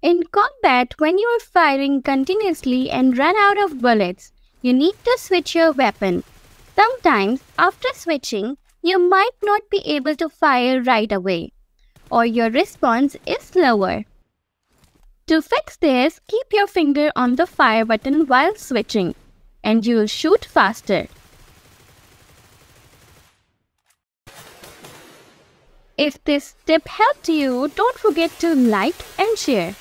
In combat, when you are firing continuously and run out of bullets, you need to switch your weapon. Sometimes, after switching, you might not be able to fire right away, or your response is slower. To fix this, keep your finger on the fire button while switching, and you'll shoot faster. If this tip helped you, don't forget to like and share.